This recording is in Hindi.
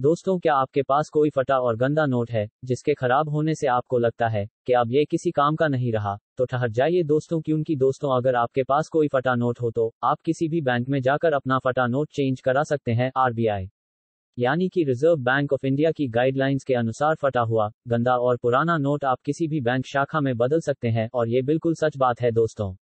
दोस्तों क्या आपके पास कोई फटा और गंदा नोट है जिसके खराब होने से आपको लगता है कि अब ये किसी काम का नहीं रहा तो ठहर जाइए दोस्तों क्योंकि दोस्तों अगर आपके पास कोई फटा नोट हो तो आप किसी भी बैंक में जाकर अपना फटा नोट चेंज करा सकते हैं आर यानी कि रिजर्व बैंक ऑफ इंडिया की गाइडलाइंस के अनुसार फटा हुआ गंदा और पुराना नोट आप किसी भी बैंक शाखा में बदल सकते हैं और ये बिल्कुल सच बात है दोस्तों